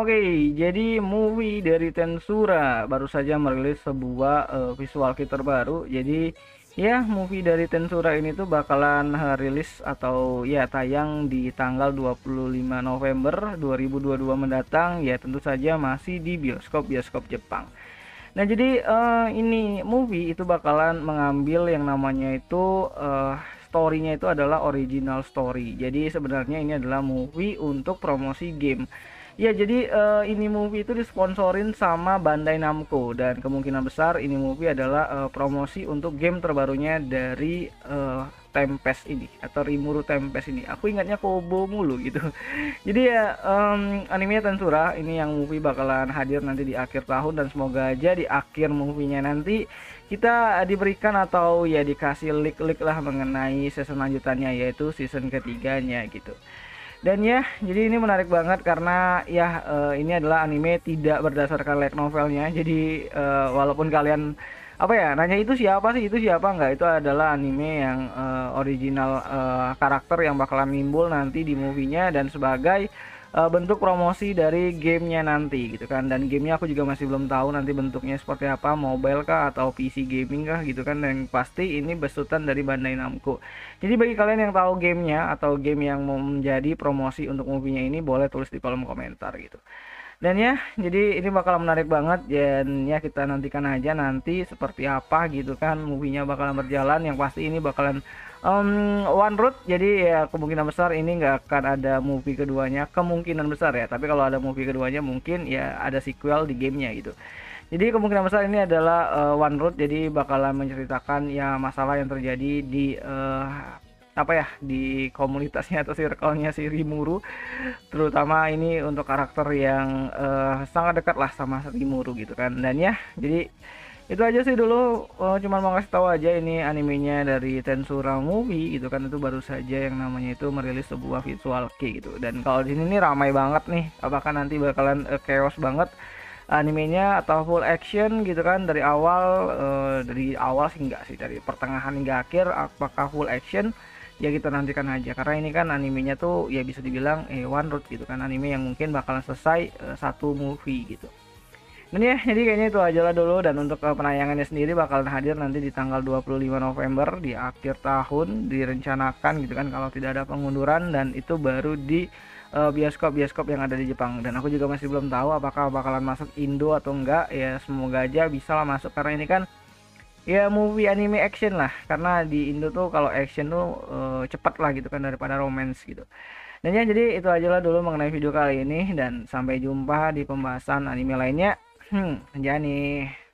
Oke, okay, jadi movie dari Tensura baru saja merilis sebuah uh, visual kit terbaru. Jadi ya movie dari Tensura ini tuh bakalan eh, rilis atau ya tayang di tanggal 25 November 2022 mendatang. Ya tentu saja masih di bioskop-bioskop Jepang. Nah, jadi uh, ini movie itu bakalan mengambil yang namanya itu uh, story itu adalah original story. Jadi sebenarnya ini adalah movie untuk promosi game Ya jadi uh, ini movie itu disponsorin sama Bandai Namco dan kemungkinan besar ini movie adalah uh, promosi untuk game terbarunya dari uh, Tempest ini atau Rimuru Tempest ini. Aku ingatnya Kobo mulu gitu. Jadi ya um, anime Tensura ini yang movie bakalan hadir nanti di akhir tahun dan semoga aja di akhir movie-nya nanti kita diberikan atau ya dikasih leak-leak lah mengenai season lanjutannya yaitu season ketiganya gitu dan ya jadi ini menarik banget karena ya uh, ini adalah anime tidak berdasarkan light novelnya jadi uh, walaupun kalian apa ya nanya itu siapa sih itu siapa nggak itu adalah anime yang uh, original uh, karakter yang bakalan nimbul nanti di movie-nya dan sebagai Eh, bentuk promosi dari gamenya nanti gitu kan dan gamenya aku juga masih belum tahu nanti bentuknya seperti apa mobile kah atau PC gaming kah gitu kan dan pasti ini besutan dari Bandai Namco jadi bagi kalian yang tahu gamenya atau game yang mau menjadi promosi untuk movie-nya ini boleh tulis di kolom komentar gitu dan ya jadi ini bakal menarik banget dan ya kita nantikan aja nanti seperti apa gitu kan movie-nya bakalan berjalan yang pasti ini bakalan um, one root jadi ya kemungkinan besar ini nggak akan ada movie keduanya kemungkinan besar ya tapi kalau ada movie keduanya mungkin ya ada sequel di gamenya gitu jadi kemungkinan besar ini adalah uh, one root jadi bakalan menceritakan ya masalah yang terjadi di uh, apa ya di komunitasnya atau circle-nya si Rimuru terutama ini untuk karakter yang uh, sangat dekat lah sama Rimuru gitu kan dan ya jadi itu aja sih dulu uh, cuman mau kasih tahu aja ini animenya dari Tensura Movie gitu kan itu baru saja yang namanya itu merilis sebuah visual key gitu dan kalau di sini ramai banget nih apakah nanti bakalan uh, chaos banget animenya atau full action gitu kan dari awal uh, dari awal sih enggak sih dari pertengahan hingga akhir apakah full action ya kita gitu, nantikan aja karena ini kan animenya tuh ya bisa dibilang eh one road gitu kan anime yang mungkin bakalan selesai eh, satu movie gitu dan ya jadi kayaknya itu aja lah dulu dan untuk eh, penayangannya sendiri bakalan hadir nanti di tanggal 25 November di akhir tahun direncanakan gitu kan kalau tidak ada pengunduran dan itu baru di eh, bioskop-bioskop uh, bioskop -bioskop yang ada di Jepang dan aku juga masih belum tahu apakah bakalan masuk Indo atau enggak ya semoga aja bisa lah masuk karena ini kan ya movie anime action lah karena di Indo tuh kalau action tuh uh, cepat lah gitu kan daripada romance gitu dan ya jadi itu aja lah dulu mengenai video kali ini dan sampai jumpa di pembahasan anime lainnya hmm jangan nih